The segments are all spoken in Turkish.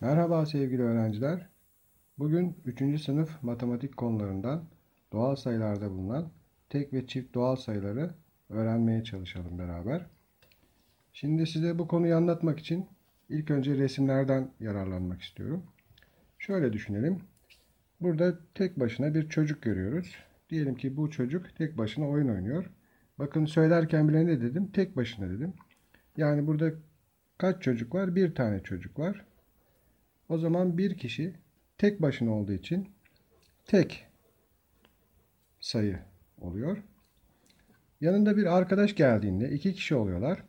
Merhaba sevgili öğrenciler. Bugün 3. sınıf matematik konularından doğal sayılarda bulunan tek ve çift doğal sayıları öğrenmeye çalışalım beraber. Şimdi size bu konuyu anlatmak için ilk önce resimlerden yararlanmak istiyorum. Şöyle düşünelim. Burada tek başına bir çocuk görüyoruz. Diyelim ki bu çocuk tek başına oyun oynuyor. Bakın söylerken bile ne dedim? Tek başına dedim. Yani burada kaç çocuk var? Bir tane çocuk var. O zaman bir kişi tek başına olduğu için tek sayı oluyor. Yanında bir arkadaş geldiğinde iki kişi oluyorlar.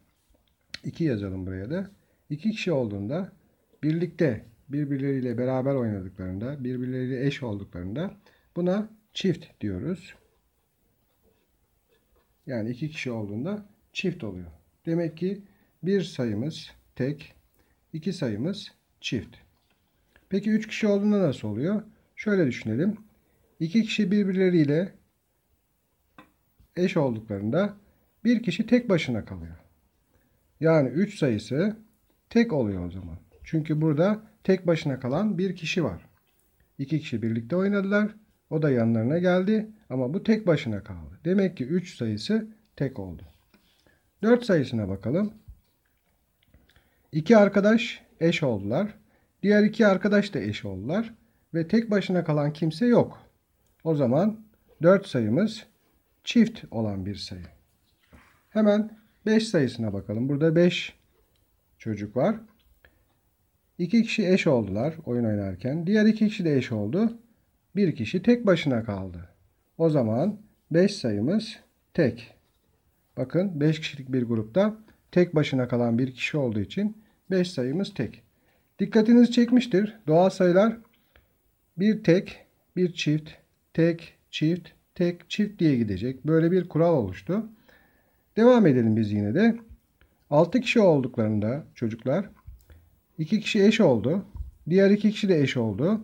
İki yazalım buraya da. İki kişi olduğunda birlikte birbirleriyle beraber oynadıklarında, birbirleriyle eş olduklarında buna çift diyoruz. Yani iki kişi olduğunda çift oluyor. Demek ki bir sayımız tek, iki sayımız çift. Peki 3 kişi olduğunda nasıl oluyor? Şöyle düşünelim. 2 kişi birbirleriyle eş olduklarında bir kişi tek başına kalıyor. Yani 3 sayısı tek oluyor o zaman. Çünkü burada tek başına kalan bir kişi var. İki kişi birlikte oynadılar. O da yanlarına geldi ama bu tek başına kaldı. Demek ki 3 sayısı tek oldu. 4 sayısına bakalım. İki arkadaş eş oldular. Diğer iki arkadaş da eş oldular. Ve tek başına kalan kimse yok. O zaman 4 sayımız çift olan bir sayı. Hemen 5 sayısına bakalım. Burada 5 çocuk var. İki kişi eş oldular oyun oynarken. Diğer iki kişi de eş oldu. Bir kişi tek başına kaldı. O zaman 5 sayımız tek. Bakın 5 kişilik bir grupta tek başına kalan bir kişi olduğu için 5 sayımız tek. Dikkatinizi çekmiştir. Doğal sayılar bir tek, bir çift, tek, çift, tek, çift diye gidecek. Böyle bir kural oluştu. Devam edelim biz yine de. 6 kişi olduklarında çocuklar 2 kişi eş oldu. Diğer 2 kişi de eş oldu.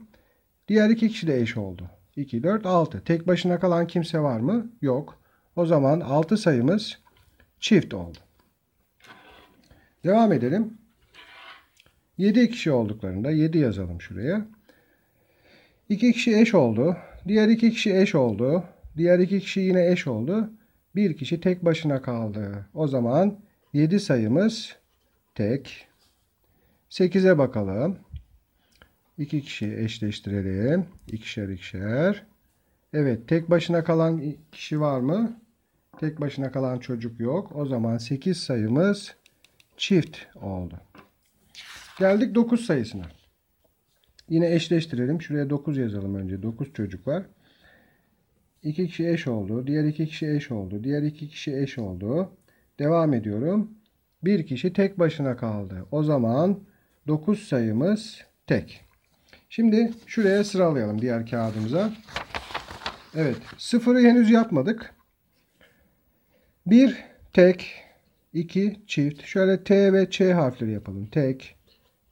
Diğer 2 kişi de eş oldu. 2, 4, 6. Tek başına kalan kimse var mı? Yok. O zaman 6 sayımız çift oldu. Devam edelim. 7 kişi olduklarında 7 yazalım şuraya. 2 kişi eş oldu. Diğer 2 kişi eş oldu. Diğer 2 kişi yine eş oldu. 1 kişi tek başına kaldı. O zaman 7 sayımız tek. 8'e bakalım. 2 kişi eşleştirelim. İkişer ikişer. Evet tek başına kalan kişi var mı? Tek başına kalan çocuk yok. O zaman 8 sayımız çift oldu. Geldik 9 sayısına. Yine eşleştirelim. Şuraya 9 yazalım önce. 9 çocuk var. 2 kişi eş oldu. Diğer 2 kişi eş oldu. Diğer 2 kişi eş oldu. Devam ediyorum. Bir kişi tek başına kaldı. O zaman 9 sayımız tek. Şimdi şuraya sıralayalım diğer kağıdımıza. Evet. Sıfırı henüz yapmadık. Bir tek, iki çift. Şöyle T ve Ç harfleri yapalım. Tek,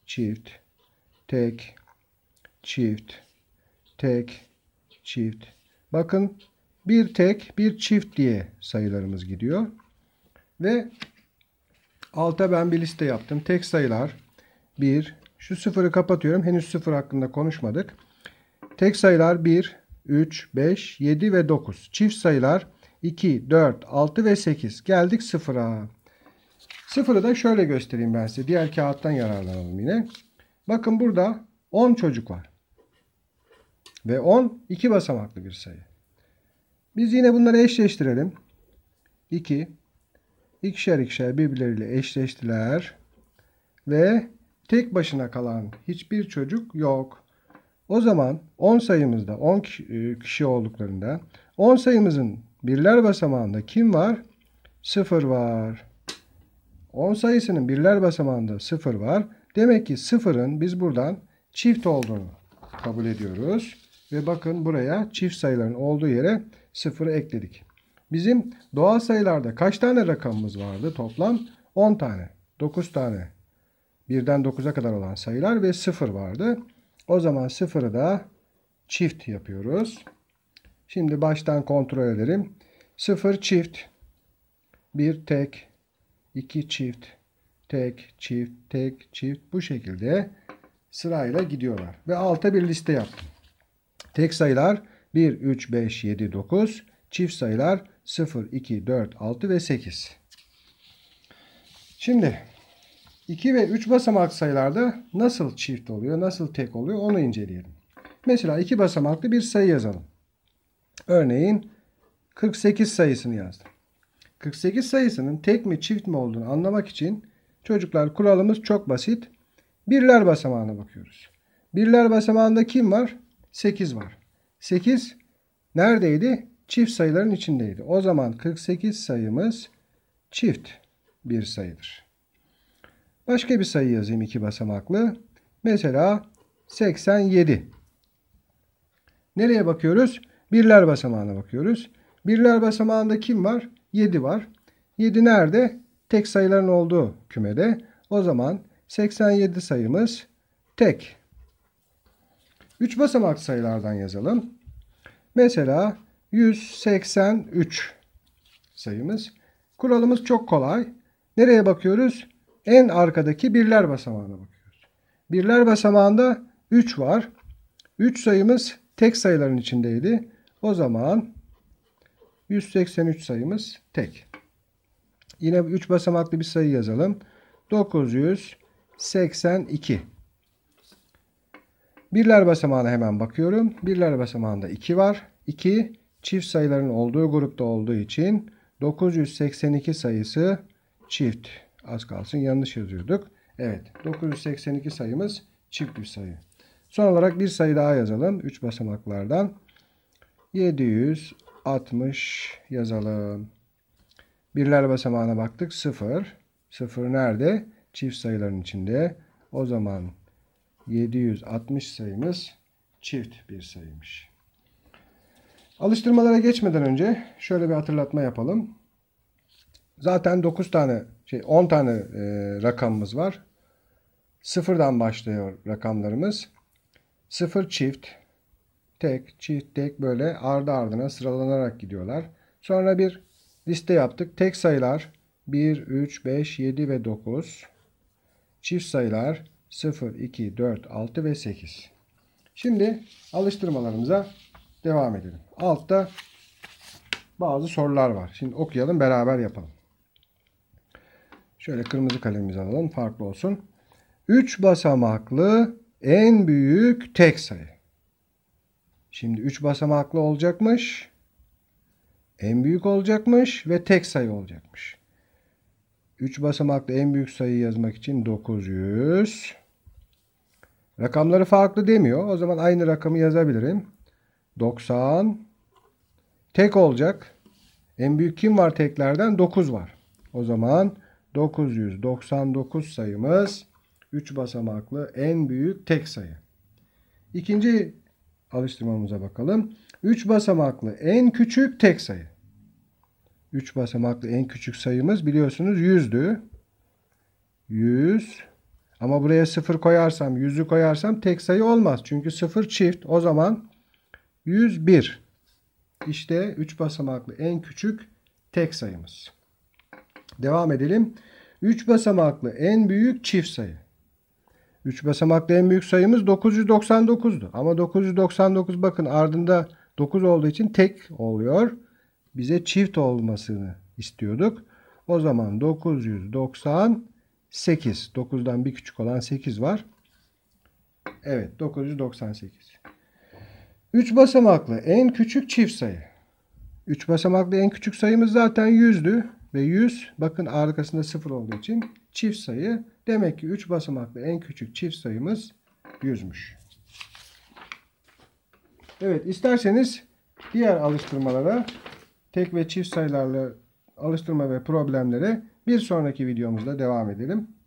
çift, tek, çift, tek, çift. Bakın bir tek, bir çift diye sayılarımız gidiyor. Ve alta ben bir liste yaptım. Tek sayılar 1, şu sıfırı kapatıyorum. Henüz sıfır hakkında konuşmadık. Tek sayılar 1, 3, 5, 7 ve 9. Çift sayılar 2, 4, 6 ve 8. Geldik sıfıra. Sıfırı da şöyle göstereyim ben size. Diğer kağıttan yararlanalım yine. Bakın burada 10 çocuk var. Ve 10 iki basamaklı bir sayı. Biz yine bunları eşleştirelim. 2 ikişer ikişer birbirleriyle eşleştiler ve tek başına kalan hiçbir çocuk yok. O zaman 10 sayımızda 10 e, kişi olduklarında 10 sayımızın birler basamağında kim var? 0 var. 10 sayısının birler basamağında 0 var. Demek ki 0'ın biz buradan çift olduğunu kabul ediyoruz. Ve bakın buraya çift sayıların olduğu yere 0'ı ekledik. Bizim doğal sayılarda kaç tane rakamımız vardı toplam? 10 tane, 9 tane. 1'den 9'a kadar olan sayılar ve 0 vardı. O zaman 0'ı da çift yapıyoruz. Şimdi baştan kontrol edelim. 0 çift, 1 tek, 2 çift, tek, çift, tek, çift bu şekilde sırayla gidiyorlar. Ve alta bir liste yaptım. Tek sayılar 1, 3, 5, 7, 9. Çift sayılar 0, 2, 4, 6 ve 8. Şimdi 2 ve 3 basamak sayılarda nasıl çift oluyor, nasıl tek oluyor onu inceleyelim. Mesela 2 basamaklı bir sayı yazalım. Örneğin 48 sayısını yazdım. 48 sayısının tek mi çift mi olduğunu anlamak için çocuklar kuralımız çok basit. Birler basamağına bakıyoruz. Birler basamağında kim var? 8 var. 8 neredeydi? Çift sayıların içindeydi. O zaman 48 sayımız çift bir sayıdır. Başka bir sayı yazayım iki basamaklı. Mesela 87. Nereye bakıyoruz? Birler basamağına bakıyoruz. Birler basamağında kim var? 7 var. 7 nerede? Tek sayıların olduğu kümede. O zaman 87 sayımız tek. 3 basamaklı sayılardan yazalım. Mesela 183 sayımız. Kuralımız çok kolay. Nereye bakıyoruz? En arkadaki birler basamağına bakıyoruz. Birler basamağında 3 var. 3 sayımız tek sayıların içindeydi. O zaman 183 sayımız tek. Yine 3 basamaklı bir sayı yazalım. 982. Birler basamağına hemen bakıyorum. Birler basamağında 2 var. 2 çift sayıların olduğu grupta olduğu için 982 sayısı çift. Az kalsın yanlış yazıyorduk. Evet 982 sayımız çift bir sayı. Son olarak bir sayı daha yazalım. 3 basamaklardan. 700 60 yazalım. Birler basamağına baktık. 0. 0 nerede? Çift sayıların içinde. O zaman 760 sayımız çift bir sayıymış. Alıştırmalara geçmeden önce şöyle bir hatırlatma yapalım. Zaten 9 tane şey 10 tane e, rakamımız var. Sıfırdan başlıyor rakamlarımız. 0 çift, tek, çift, tek böyle ardı ardına sıralanarak gidiyorlar. Sonra bir liste yaptık. Tek sayılar 1, 3, 5, 7 ve 9. Çift sayılar 0, 2, 4, 6 ve 8. Şimdi alıştırmalarımıza devam edelim. Altta bazı sorular var. Şimdi okuyalım beraber yapalım. Şöyle kırmızı kalemimizi alalım farklı olsun. 3 basamaklı en büyük tek sayı. Şimdi 3 basamaklı olacakmış. En büyük olacakmış ve tek sayı olacakmış. 3 basamaklı en büyük sayıyı yazmak için 900. Rakamları farklı demiyor. O zaman aynı rakamı yazabilirim. 90. Tek olacak. En büyük kim var teklerden? 9 var. O zaman 999 sayımız 3 basamaklı en büyük tek sayı. İkinci alıştırmamıza bakalım. 3 basamaklı en küçük tek sayı. 3 basamaklı en küçük sayımız biliyorsunuz 100'dü. 100. Ama buraya 0 koyarsam, 100'ü koyarsam tek sayı olmaz. Çünkü 0 çift. O zaman 101. İşte 3 basamaklı en küçük tek sayımız. Devam edelim. 3 basamaklı en büyük çift sayı. 3 basamaklı en büyük sayımız 999'du. Ama 999 bakın ardında 9 olduğu için tek oluyor. Bize çift olmasını istiyorduk. O zaman 998. 9'dan bir küçük olan 8 var. Evet 998. 3 basamaklı en küçük çift sayı. 3 basamaklı en küçük sayımız zaten 100'dü ve 100 bakın arkasında 0 olduğu için çift sayı. Demek ki 3 basamaklı en küçük çift sayımız 100'müş. Evet isterseniz diğer alıştırmalara tek ve çift sayılarla alıştırma ve problemlere bir sonraki videomuzda devam edelim.